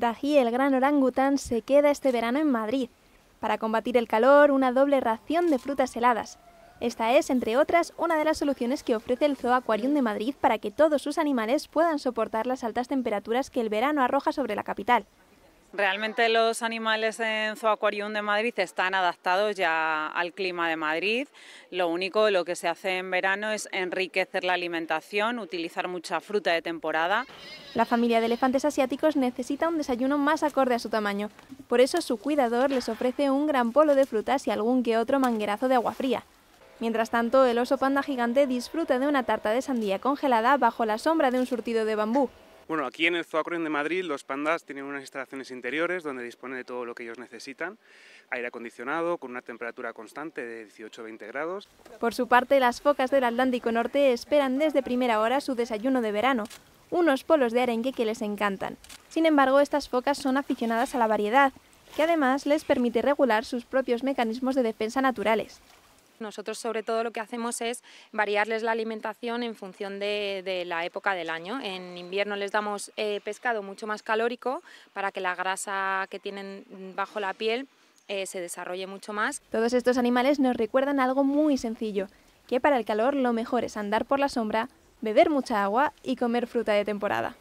Dají, el gran orangután, se queda este verano en Madrid. Para combatir el calor, una doble ración de frutas heladas. Esta es, entre otras, una de las soluciones que ofrece el Zoo Aquarium de Madrid para que todos sus animales puedan soportar las altas temperaturas que el verano arroja sobre la capital. Realmente los animales en Aquarium de Madrid están adaptados ya al clima de Madrid. Lo único, lo que se hace en verano es enriquecer la alimentación, utilizar mucha fruta de temporada. La familia de elefantes asiáticos necesita un desayuno más acorde a su tamaño. Por eso su cuidador les ofrece un gran polo de frutas y algún que otro manguerazo de agua fría. Mientras tanto, el oso panda gigante disfruta de una tarta de sandía congelada bajo la sombra de un surtido de bambú. Bueno, aquí en el Zoacroen de Madrid los pandas tienen unas instalaciones interiores donde disponen de todo lo que ellos necesitan, aire acondicionado con una temperatura constante de 18-20 grados. Por su parte, las focas del Atlántico Norte esperan desde primera hora su desayuno de verano, unos polos de arenque que les encantan. Sin embargo, estas focas son aficionadas a la variedad, que además les permite regular sus propios mecanismos de defensa naturales. Nosotros sobre todo lo que hacemos es variarles la alimentación en función de, la época del año. En invierno les damos eh, pescado mucho más calórico para que la grasa que tienen bajo la piel eh, se desarrolle mucho más. Todos estos animales nos recuerdan algo muy sencillo, que para el calor lo mejor es andar por la sombra, beber mucha agua y comer fruta de temporada.